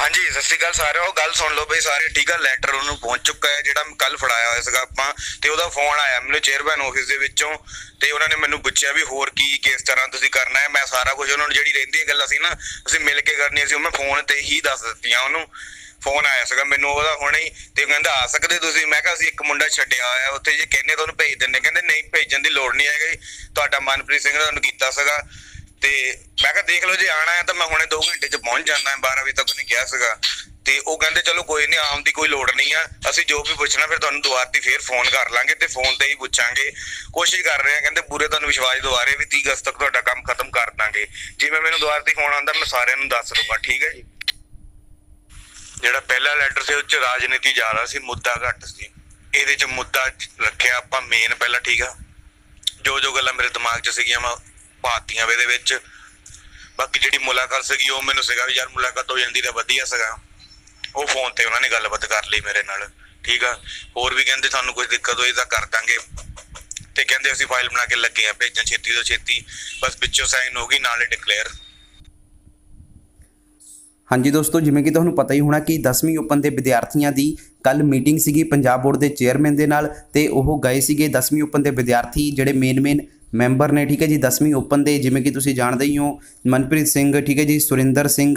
ਹਾਂਜੀ ਸਤਿ ਸ਼੍ਰੀ ਅਕਾਲ ਸਾਰਿਓ ਉਹ ਗੱਲ ਸੁਣ ਲਓ ਬਈ ਸਾਰੇ ਠੀਕ ਆ ਲੈਟਰ ਉਹਨੂੰ ਪਹੁੰਚ ਚੁੱਕਾ ਹੈ ਜਿਹੜਾ ਕੱਲ ਫੜਾਇਆ ਹੋਇਆ ਸੀਗਾ ਆਪਾਂ ਤੇ ਉਹਦਾ ਫੋਨ ਆਇਆ ਮੈਨੂੰ ਚੇਅਰਮੈਨ ਆਫਿਸ ਦੇ ਵਿੱਚੋਂ ਤੇ ਉਹਨਾਂ ਨੇ ਮੈਨੂੰ ਪੁੱਛਿਆ ਵੀ ਹੋਰ ਕੀ ਕਿਸ ਤਰ੍ਹਾਂ ਤੁਸੀਂ ਕਰਨਾ ਹੈ ਮੈਂ ਸਾਰਾ ਕੁਝ ਉਹਨਾਂ ਨੂੰ ਜਿਹੜੀ ਰਹਿੰਦੀ ਗੱਲਾਂ ਸੀ ਨਾ ਅਸੀਂ ਮਿਲ ਕੇ ਕਰਨੀਆਂ ਸੀ ਉਹ ਮੈਂ ਫੋਨ ਤੇ ਹੀ ਦੱਸ ਦਿੱਤੀਆਂ ਉਹਨੂੰ ਫੋਨ ਆਇਆ ਸੀਗਾ ਮੈਨੂੰ ਉਹਦਾ ਹੁਣੇ ਹੀ ਤੇ ਕਹਿੰਦਾ ਆ ਸਕਦੇ ਤੁਸੀਂ ਮੈਂ ਕਿਹਾ ਅਸੀਂ ਇੱਕ ਮੁੰਡਾ ਛੱਡਿਆ ਆਇਆ ਉੱਥੇ ਜੇ ਕਹਿੰਦੇ ਤੁਹਾਨੂੰ ਭੇਜ ਦਿੰਦੇ ਕਹਿੰਦੇ ਨਹੀਂ ਭੇਜਣ ਦੀ ਲੋੜ ਨਹੀਂ ਹੈਗੀ ਤੁਹਾਡਾ ਮਨਪ੍ਰੀਤ ਸਿੰਘ ਨੇ ਤੁਹਾਨੂੰ ਕੀਤਾ ਸੀਗਾ ਤੇ ਮੈਂ ਕਿਹਾ ਦੇਖ ਲਓ ਜੇ ਆਣਾ ਹੈ ਤਾਂ ਮੈਂ ਹੁਣੇ 2 ਘੰਟੇ 'ਚ ਪਹੁੰਚ ਜਾਣਾ ਹੈ 12 ਵਜੇ ਤੱਕ ਨਹੀਂ ਗਿਆ ਸੀਗਾ ਤੇ ਉਹ ਕਹਿੰਦੇ ਚਲੋ ਕੋਈ ਨਹੀਂ ਆਉਣ ਦੀ ਕੋਈ ਲੋੜ ਨਹੀਂ ਆ ਅਸੀਂ ਜੋ ਵੀ ਪੁੱਛਣਾ ਫਿਰ ਤੁਹਾਨੂੰ ਦੁਬਾਰ ਤੇ ਫੇਰ ਫੋਨ ਕਰ ਲਾਂਗੇ ਤੇ ਫੋਨ ਤੇ ਹੀ ਪੁੱਛਾਂਗੇ ਕੋਸ਼ਿਸ਼ ਕਰ ਰਹੇ ਆ ਕਹਿੰਦੇ ਪੂਰੇ ਤੁਹਾਨੂੰ ਵਿਸ਼ਵਾਸ ਦੁਆਰੇ ਵੀ 30 ਅਗਸਤ ਤੱਕ ਤੁਹਾਡਾ ਕੰਮ ਖਤਮ ਕਰ ਦਾਂਗੇ ਜਿਵੇਂ ਮੈਨੂੰ ਦੁਬਾਰ ਤੇ ਫੋਨ ਆਉਂਦਾ ਮੈਂ ਸਾਰਿਆਂ ਨੂੰ ਦੱਸ ਦੂੰਗਾ ਠੀਕ ਹੈ ਜੀ ਜਿਹੜਾ ਪਹਿਲਾ ਲੈਟਰ ਸੀ ਉਹ ਚ ਰਾਜਨੀਤੀ ਜ਼ਿਆਦਾ ਸੀ ਮੁੱਦਾ ਘੱਟ ਸੀ ਇਹਦੇ ਚ ਮੁੱਦਾ ਰੱਖਿਆ ਆਪਾਂ ਮੇਨ ਪਹਿਲਾਂ ਠੀਕ ਆ ਜੋ ਜੋ ਗੱਲਾਂ ਮੇਰੇ ਦਿਮਾਗ 'ਚ ਸੀਗੀਆਂ ਮੈਂ ਪਾਤੀਆਂ ਵੇ ਦੇ ਵਿੱਚ ਬਾਕੀ ਜਿਹੜੀ ਮੁਲਾਕਾਤ ਸੀਗੀ ਉਹ ਮੈਨੂੰ ਸੀਗਾ ਵੀ ਯਾਰ ਮੁਲਾਕਾਤ ਹੋ ਜਾਂਦੀ ਤਾਂ ਵਧੀਆ ਸੀਗਾ ਉਹ ਫੋਨ ਤੇ ਉਹਨਾਂ ਨੇ ਗੱਲਬਾਤ ਕਰ ਲਈ ਮੇਰੇ ਨਾਲ ਠੀਕ ਆ ਹੋਰ ਵੀ ਕਹਿੰਦੇ ਤੁਹਾਨੂੰ ਕੋਈ ਦਿੱਕਤ ਹੋਈ ਤਾਂ ਕਰ ਦਾਂਗੇ ਤੇ ਕਹਿੰਦੇ ਅਸੀਂ ਫਾਈਲ ਬਣਾ ਕੇ ਲੱਗੇ ਆ ਭੇਜਣ ਛੇਤੀ ਤੋਂ ਛੇਤੀ ਬਸ ਵਿੱਚੋਂ ਸਾਈਨ ਹੋ ਗਈ ਨਾਲੇ ਡਿਕਲੇਅਰ ਹਾਂਜੀ ਦੋਸਤੋ ਜਿਵੇਂ ਕਿ ਤੁਹਾਨੂੰ ਪਤਾ ਹੀ ਹੋਣਾ ਕਿ 10ਵੀਂ ਓਪਨ ਦੇ ਵਿਦਿਆਰਥੀਆਂ ਦੀ ਕੱਲ ਮੀਟਿੰਗ ਸੀਗੀ ਪੰਜਾਬ ਬੋਰਡ ਦੇ ਚੇਅਰਮੈਨ ਦੇ ਨਾਲ ਤੇ ਉਹ ਗਏ ਸੀਗੇ 10ਵੀਂ ਓਪਨ ਦੇ ਵਿਦਿਆਰਥੀ ਜਿਹੜੇ ਮੇਨ ਮੇਨ ਮੈਂਬਰ ਨੇ ਠੀਕ ਹੈ ਜੀ 10ਵੀਂ ਓਪਨ ਦੇ ਜਿਵੇਂ ਕਿ ਤੁਸੀਂ ਜਾਣਦੇ ਹੀ ਹੋ ਮਨਪ੍ਰੀਤ ਸਿੰਘ ਠੀਕ ਹੈ ਜੀ ਸੁਰਿੰਦਰ ਸਿੰਘ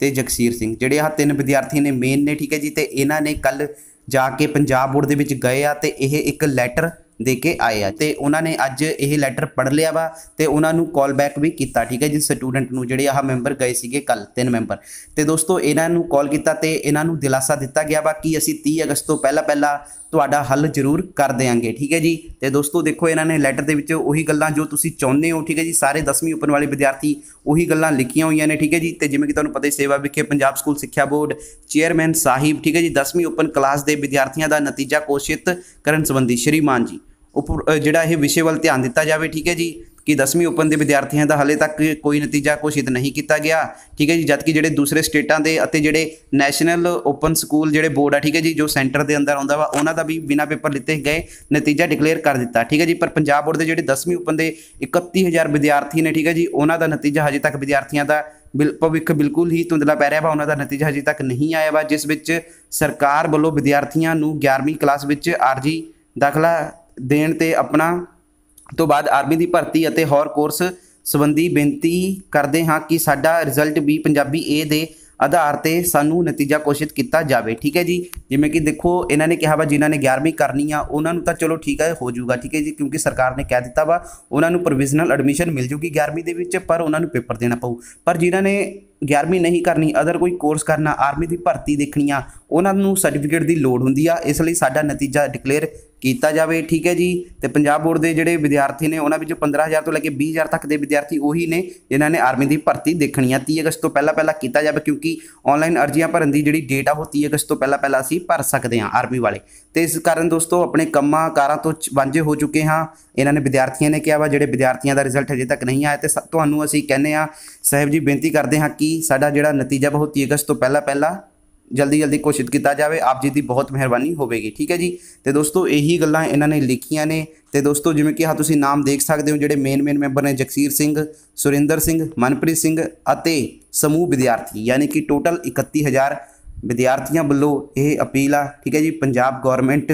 ਤੇ ਜਗਸੀਰ ਸਿੰਘ ਜਿਹੜੇ ਆ ਤਿੰਨ ਵਿਦਿਆਰਥੀ ਨੇ ਮੇਨ ਨੇ ਠੀਕ ਹੈ ਜੀ ਤੇ ਇਹਨਾਂ ਨੇ ਕੱਲ ਜਾ ਕੇ ਪੰਜਾਬ ਬੋਰਡ ਦੇ ਵਿੱਚ ਗਏ ਆ ਤੇ ਇਹ ਇੱਕ ਲੈਟਰ ਦੇ ਕੇ ਆਏ ਆ ਤੇ ਉਹਨਾਂ ਨੇ ਅੱਜ ਇਹ ਲੈਟਰ ਪੜ ਲਿਆ ਵਾ ਤੇ ਉਹਨਾਂ ਨੂੰ ਕਾਲ ਬੈਕ ਵੀ ਕੀਤਾ ਠੀਕ ਹੈ ਜੀ ਸਟੂਡੈਂਟ ਨੂੰ ਜਿਹੜੇ ਆਹ ਮੈਂਬਰ ਗਏ ਸੀਗੇ ਕੱਲ ਤਿੰਨ ਮੈਂਬਰ ਤੇ ਦੋਸਤੋ ਇਹਨਾਂ ਨੂੰ ਕਾਲ ਕੀਤਾ ਤੇ ਇਹਨਾਂ ਨੂੰ ਦਿਲਾਸਾ ਦਿੱਤਾ ਗਿਆ ਵਾ ਕਿ ਅਸੀਂ 30 ਅਗਸਤ ਤੋਂ ਪਹਿਲਾਂ ਪਹਿਲਾਂ ਤੁਹਾਡਾ ਹੱਲ ਜ਼ਰੂਰ ਕਰ ਦੇਵਾਂਗੇ ਠੀਕ ਹੈ ਜੀ ਤੇ ਦੋਸਤੋ ਦੇਖੋ ਇਹਨਾਂ ਨੇ ਲੈਟਰ ਦੇ ਵਿੱਚ ਉਹੀ ਗੱਲਾਂ ਜੋ ਤੁਸੀਂ ਚਾਹੁੰਦੇ ਹੋ ਠੀਕ ਹੈ ਜੀ ਸਾਰੇ 10ਵੀਂ ਓਪਨ ਵਾਲੇ ਵਿਦਿਆਰਥੀ ਉਹੀ ਗੱਲਾਂ ਲਿਖੀਆਂ ਹੋਈਆਂ ਨੇ ਠੀਕ ਹੈ ਜੀ ਤੇ ਜਿਵੇਂ ਕਿ ਤੁਹਾਨੂੰ ਪਤਾ ਹੀ ਸੇਵਾ ਵਿਖੇ ਪੰਜਾਬ ਸਕੂਲ ਸਿੱਖਿਆ ਬੋਰਡ ਚੇਅਰਮੈਨ ਸਾਹਿਬ ਠੀਕ ਹੈ ਜੀ 10ਵੀਂ ਓਪਨ ਕਲਾਸ ਦੇ ਵਿਦਿਆਰਥੀਆਂ ਦਾ ਨਤੀਜਾ ਕੋਸ਼ਿਤ ਕਰਨ ਸੰਬੰਧੀ ਸ਼੍ਰੀਮਾਨ ਜੀ ਉਪਰ ਜਿਹੜਾ ਇਹ ਵਿਸ਼ੇ ਵੱਲ ਧਿਆਨ ਦਿੱਤਾ ਜਾਵੇ ਠੀਕ ਹੈ ਜੀ ਕਿ 10ਵੀਂ ਓਪਨ ਦੇ ਵਿਦਿਆਰਥੀਆਂ ਦਾ ਹਲੇ ਤੱਕ ਕੋਈ ਨਤੀਜਾ ਘੋਸ਼ਿਤ ਨਹੀਂ ਕੀਤਾ ਗਿਆ ਠੀਕ ਹੈ ਜੀ ਜਦਕਿ ਜਿਹੜੇ ਦੂਸਰੇ ਸਟੇਟਾਂ ਦੇ ਅਤੇ ਜਿਹੜੇ ਨੈਸ਼ਨਲ ਓਪਨ ਸਕੂਲ ਜਿਹੜੇ ਬੋਰਡ ਆ ਠੀਕ ਹੈ ਜੀ ਜੋ ਸੈਂਟਰ ਦੇ ਅੰਦਰ ਆਉਂਦਾ ਵਾ ਉਹਨਾਂ ਦਾ ਵੀ ਬਿਨਾ ਪੇਪਰ ਲਿੱਤੇ ਗਏ ਨਤੀਜਾ ਡਿਕਲੇਅਰ ਕਰ ਦਿੱਤਾ ਠੀਕ ਹੈ ਜੀ ਪਰ ਪੰਜਾਬ ਬੋਰਡ ਦੇ ਜਿਹੜੇ 10ਵੀਂ ਓਪਨ ਦੇ 31000 ਵਿਦਿਆਰਥੀ ਨੇ ਠੀਕ ਹੈ ਜੀ ਉਹਨਾਂ ਦਾ ਨਤੀਜਾ ਹਜੇ ਤੱਕ ਵਿਦਿਆਰਥੀਆਂ ਦਾ ਭਵਿੱਖ ਬਿਲਕੁਲ ਹੀ ਧੁੰਦਲਾ ਪੈ ਰਿਹਾ ਵਾ ਉਹਨਾਂ ਦਾ ਨਤੀਜਾ ਹਜੇ ਤੱਕ ਨਹੀਂ ਆਇਆ ਵਾ ਜਿਸ ਵਿੱਚ ਸਰਕਾਰ ਵੱਲੋਂ ਵਿਦਿਆਰਥੀਆਂ ਨੂੰ 11ਵੀਂ ਕਲਾਸ ਵਿੱਚ ਆਰਜੀ ਦਾਖਲਾ ਦੇਣ ਤੇ ਆਪਣਾ ਤੋਂ ਬਾਅਦ ਆਰਮੀ ਦੀ ਭਰਤੀ ਅਤੇ ਹੋਰ ਕੋਰਸ ਸੰਬੰਧੀ ਬੇਨਤੀ ਕਰਦੇ ਹਾਂ ਕਿ ਸਾਡਾ ਰਿਜ਼ਲਟ ਵੀ ਪੰਜਾਬੀ A ਦੇ ਆਧਾਰ ਤੇ ਸਾਨੂੰ ਨਤੀਜਾ ਕੋਸ਼ਿਸ਼ ਕੀਤਾ ਜਾਵੇ ਠੀਕ ਹੈ ਜੀ ਜਿਵੇਂ ਕਿ ਦੇਖੋ ਇਹਨਾਂ ਨੇ ਕਿਹਾ ਵਾ ਜਿਨ੍ਹਾਂ ਨੇ 11ਵੀਂ ਕਰਨੀ ਆ ਉਹਨਾਂ ਨੂੰ ਤਾਂ ਚਲੋ ਠੀਕ ਹੈ ਹੋ ਜਾਊਗਾ ਠੀਕ ਹੈ ਜੀ ਕਿਉਂਕਿ ਸਰਕਾਰ ਨੇ ਕਹਿ ਦਿੱਤਾ ਵਾ ਉਹਨਾਂ ਨੂੰ ਪ੍ਰੋਵੀਜ਼ਨਲ ਐਡਮਿਸ਼ਨ ਮਿਲ ਜੂਗੀ 11ਵੀਂ ਦੇ ਵਿੱਚ ਪਰ ਉਹਨਾਂ ਨੂੰ ਪੇਪਰ ਦੇਣਾ ਪਊ ਪਰ ਜਿਨ੍ਹਾਂ ਨੇ 11ਵੀਂ ਨਹੀਂ ਕਰਨੀ ਅਦਰ ਕੋਈ ਕੋਰਸ ਕਰਨਾ ਆਰਮੀ ਦੀ ਭਰਤੀ ਦੇਖਣੀ ਆ ਉਹਨਾਂ ਨੂੰ ਸਰਟੀਫਿਕੇਟ ਦੀ ਲੋੜ ਹੁੰਦੀ ਆ ਇਸ ਲਈ ਸਾਡਾ ਨਤੀਜਾ ਡਿਕਲੇਅਰ ਕੀਤਾ ਜਾਵੇ ਠੀਕ ਹੈ ਜੀ ਤੇ ਪੰਜਾਬ ਬੋਰਡ ਦੇ ਜਿਹੜੇ ਵਿਦਿਆਰਥੀ ਨੇ ਉਹਨਾਂ ਵਿੱਚੋਂ 15000 ਤੋਂ ਲੈ ਕੇ 20000 ਤੱਕ ਦੇ ਵਿਦਿਆਰਥੀ ਉਹੀ ਨੇ ਜਿਨ੍ਹਾਂ ਨੇ ਆਰਮੀ ਦੀ ਭਰਤੀ ਦੇਖਣੀ ਆ 30 ਅਗਸਤ ਤੋਂ ਪਹਿਲਾਂ ਪਹਿਲਾਂ ਕੀਤਾ ਜਾਵੇ ਕਿਉਂਕਿ ਆਨਲਾਈਨ ਅਰਜ਼ੀਆਂ ਭਰਨ ਦੀ ਜਿਹੜੀ ਡੇਟ ਆ ਉਹ 30 ਅਗਸਤ ਤੋਂ ਪਹਿਲਾਂ ਪਹਿਲਾਂ ਅਸੀਂ ਭਰ ਸਕਦੇ ਹਾਂ ਆਰਮੀ ਵਾਲੇ ਤੇ ਇਸ ਕਾਰਨ ਦੋਸਤੋ ਆਪਣੇ ਕੰਮਾਂ ਕਾਰਾਂ ਤੋਂ ਵਾਂਝੇ ਹੋ ਚੁੱਕੇ ਹਾਂ ਇਹਨਾਂ ਨੇ ਵਿਦਿਆਰਥੀਆਂ ਨੇ ਕਿਹਾ ਵਾ ਜਿਹੜੇ ਵਿਦਿਆਰਥੀਆਂ ਦਾ ਰਿਜ਼ਲਟ ਹਜੇ ਤੱਕ ਨਹੀਂ ਆਇਆ ਤੇ ਤੁਹਾਨੂੰ ਅਸੀਂ ਕਹਿੰਦੇ ਆ ਸਹਿਬ ਜੀ ਬੇਨਤੀ ਕਰਦੇ ਹਾਂ ਕਿ ਕਿ ਸਾਡਾ ਜਿਹੜਾ ਨਤੀਜਾ ਬਹੁਤ 30 ਅਗਸਤ ਤੋਂ ਪਹਿਲਾਂ ਪਹਿਲਾਂ ਜਲਦੀ ਜਲਦੀ ਕੋਸ਼ਿਸ਼ ਕੀਤਾ ਜਾਵੇ ਆਪ ਜੀ ਦੀ ਬਹੁਤ ਮਿਹਰਬਾਨੀ ਹੋਵੇਗੀ ਠੀਕ ਹੈ ਜੀ ਤੇ ਦੋਸਤੋ ਇਹੀ ਗੱਲਾਂ ਇਹਨਾਂ ਨੇ ਲਿਖੀਆਂ ਨੇ ਤੇ ਦੋਸਤੋ ਜਿਵੇਂ ਕਿ ਆ ਤੁਸੀਂ ਨਾਮ ਦੇਖ ਸਕਦੇ ਹੋ ਜਿਹੜੇ ਮੇਨ ਮੇਨ ਮੈਂਬਰ ਨੇ ਜਗਸੀਰ ਸਿੰਘ ਸੁਰਿੰਦਰ ਸਿੰਘ ਮਨਪ੍ਰੀਤ ਸਿੰਘ ਅਤੇ ਸਮੂਹ ਵਿਦਿਆਰਥੀ ਯਾਨੀ ਕਿ ਟੋਟਲ 31000 ਵਿਦਿਆਰਥੀਆਂ ਵੱਲੋਂ ਇਹ ਅਪੀਲ ਆ ਠੀਕ ਹੈ ਜੀ ਪੰਜਾਬ ਗਵਰਨਮੈਂਟ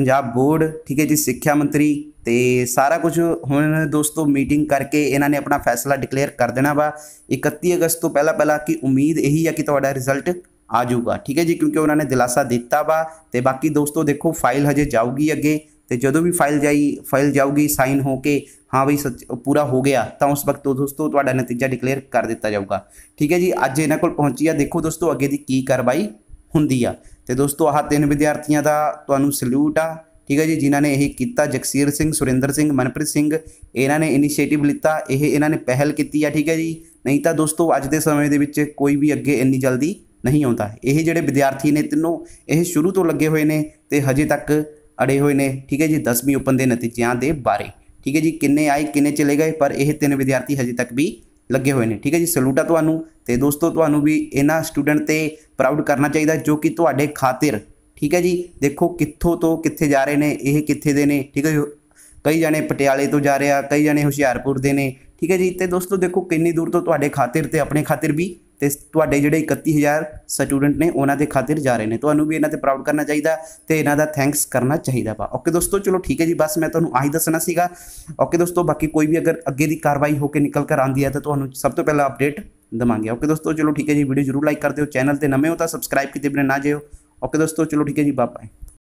ਪੰਜਾਬ ਬੋਰਡ ਠੀਕ ਹੈ ਜੀ ਸਿੱਖਿਆ ਮੰਤਰੀ ਤੇ ਸਾਰਾ ਕੁਝ ਹੁਣ ਦੋਸਤੋ ਮੀਟਿੰਗ ਕਰਕੇ ਇਹਨਾਂ ਨੇ ਆਪਣਾ ਫੈਸਲਾ ਡਿਕਲੇਅਰ ਕਰ ਦੇਣਾ ਵਾ 31 ਅਗਸਤ ਤੋਂ ਪਹਿਲਾਂ ਪਹਿਲਾਂ ਕੀ ਉਮੀਦ ਇਹੀ ਆ ਕਿ ਤੁਹਾਡਾ ਰਿਜ਼ਲਟ ਆ ਜਾਊਗਾ ਠੀਕ ਹੈ ਜੀ ਕਿਉਂਕਿ ਉਹਨਾਂ ਨੇ ਦਿਲਾਸਾ ਦਿੱਤਾ ਵਾ ਤੇ ਬਾਕੀ ਦੋਸਤੋ ਦੇਖੋ ਫਾਈਲ ਹਜੇ ਜਾਊਗੀ ਅੱਗੇ ਤੇ ਜਦੋਂ ਵੀ ਫਾਈਲ ਜਾਈ ਫਾਈਲ ਜਾਊਗੀ ਸਾਈਨ ਹੋ ਕੇ ਹਾਂ ਬਈ ਪੂਰਾ ਹੋ ਗਿਆ ਤਾਂ ਉਸ ਵਕਤ ਦੋਸਤੋ ਤੁਹਾਡਾ ਨਤੀਜਾ ਡਿਕਲੇਅਰ ਕਰ ਦਿੱਤਾ ਜਾਊਗਾ ਠੀਕ ਹੈ ਜੀ ਅੱਜ ਇਹਨਾਂ ਕੋਲ ਪਹੁੰਚੀ ਆ ਦੇਖੋ ਦੋਸਤੋ ਅੱਗੇ ਦੀ ਕੀ ਕਾਰਵਾਈ ਹੁੰਦੀ ਆ ਤੇ ਦੋਸਤੋ ਆਹ ਤਿੰਨ ਵਿਦਿਆਰਥੀਆਂ ਦਾ ਤੁਹਾਨੂੰ ਸਲੂਟ ਆ ਠੀਕ ਹੈ ਜੀ ਜਿਨ੍ਹਾਂ ਨੇ ਇਹ ਕੀਤਾ ਜਗਸੀਰ ਸਿੰਘ ਸੁਰਿੰਦਰ ਸਿੰਘ ਮਨਪ੍ਰੀਤ ਸਿੰਘ ਇਹਨਾਂ ਨੇ ਇਨੀਸ਼ੀਏਟਿਵ ਲਿੱਤਾ ਇਹ ਇਹਨਾਂ ਨੇ ਪਹਿਲ ਕੀਤੀ ਆ ਠੀਕ ਹੈ ਜੀ ਨਹੀਂ ਤਾਂ ਦੋਸਤੋ ਅੱਜ ਦੇ ਸਮੇਂ ਦੇ ਵਿੱਚ ਕੋਈ ਵੀ ਅੱਗੇ ਇੰਨੀ ਜਲਦੀ ਨਹੀਂ ਆਉਂਦਾ ਇਹ ਜਿਹੜੇ ਵਿਦਿਆਰਥੀ ਨੇ ਤਿੰਨੋਂ ਇਹ ਸ਼ੁਰੂ ਤੋਂ ਲੱਗੇ ਹੋਏ ਨੇ ਤੇ ਹਜੇ ਤੱਕ ਅੜੇ ਹੋਏ ਨੇ ਠੀਕ ਹੈ ਜੀ 10ਵੀਂ ਓਪਨ ਦੇ ਨਤੀਜਿਆਂ ਦੇ ਬਾਰੇ ਠੀਕ ਹੈ ਜੀ ਕਿੰਨੇ ਆਏ ਕਿੰਨੇ ਚਲੇ ਗਏ ਪਰ ਇਹ ਤਿੰਨ ਵਿਦਿਆਰਥੀ ਹਜੇ ਤੱਕ ਵੀ ਲੱਗੇ ਹੋਏ ਨੇ ਠੀਕ ਹੈ ਜੀ ਸਲੂਟ ਆ ਤੁਹਾਨੂੰ ਤੇ ਦੋਸਤੋ ਤੁਹਾਨੂੰ ਵੀ ਇਹਨਾਂ ਸਟੂਡੈਂਟ ਤੇ ਪ੍ਰਾਊਡ ਕਰਨਾ ਚਾਹੀਦਾ ਜੋ ਕਿ ਤੁਹਾਡੇ ਖਾਤਰ ਠੀਕ ਹੈ ਜੀ ਦੇਖੋ ਕਿੱਥੋਂ ਤੋਂ ਕਿੱਥੇ ਜਾ ਰਹੇ ਨੇ ਇਹ ਕਿੱਥੇ ਦੇ ਨੇ ਠੀਕ ਹੈ ਕਈ ਜਾਣੇ ਪਟਿਆਲੇ ਤੋਂ ਜਾ ਰਹੇ ਆ ਕਈ ਜਾਣੇ ਹੁਸ਼ਿਆਰਪੁਰ ਦੇ ਨੇ ਠੀਕ ਹੈ ਜੀ ਤੇ ਦੋਸਤੋ ਦੇਖੋ ਕਿੰਨੀ ਦੂਰ ਤੋਂ ਤੁਹਾਡੇ ਖਾਤਰ ਤੇ ਆਪਣੇ ਖਾਤਰ ਵੀ ਤੇ ਤੁਹਾਡੇ ਜਿਹੜੇ 31000 ਸਟੂਡੈਂਟ ਨੇ ਉਹਨਾਂ ਦੇ ਖਾਤਰ ਜਾ ਰਹੇ ਨੇ ਤੁਹਾਨੂੰ ਵੀ ਇਹਨਾਂ ਤੇ ਪ੍ਰਾਊਡ ਕਰਨਾ ਚਾਹੀਦਾ ਤੇ ਇਹਨਾਂ ਦਾ ਥੈਂਕਸ ਕਰਨਾ ਚਾਹੀਦਾ ਵਾ ਓਕੇ ਦੋਸਤੋ ਚਲੋ ਠੀਕ ਹੈ ਜੀ ਬਸ ਮੈਂ ਤੁਹਾਨੂੰ ਆਹੀ ਦੱਸਣਾ ਸੀਗਾ ਓਕੇ ਦੋਸਤੋ ਬਾਕੀ ਕੋਈ ਵੀ ਅਗਰ ਅੱਗੇ ਦੀ ਕਾਰਵਾਈ ਹੋ ਕੇ ਨਿਕਲ ਕਰ ਆਂਦੀ ਹੈ ਤਾਂ ਤੁਹਾਨੂੰ ਸਭ ਤੋਂ ਪਹਿਲਾਂ ਅਪਡੇਟ ਦਵਾਂਗੇ ਓਕੇ ਦੋਸਤੋ ਚਲੋ ਠੀਕ ਹੈ ਜੀ ਵੀਡੀਓ ਜਰੂਰ ਲਾਈਕ ਕਰ ਦਿਓ ਚੈਨਲ ਤੇ ਨਵੇਂ ਹੋ ਤਾਂ ਸਬਸਕ੍ਰਾਈਬ ਕੀਤੇ ਬਿਨਾਂ ਨਾ ਜਿਓ ਓਕੇ ਦੋਸਤੋ ਚਲੋ ਠੀਕ ਹੈ ਜੀ ਬਾਏ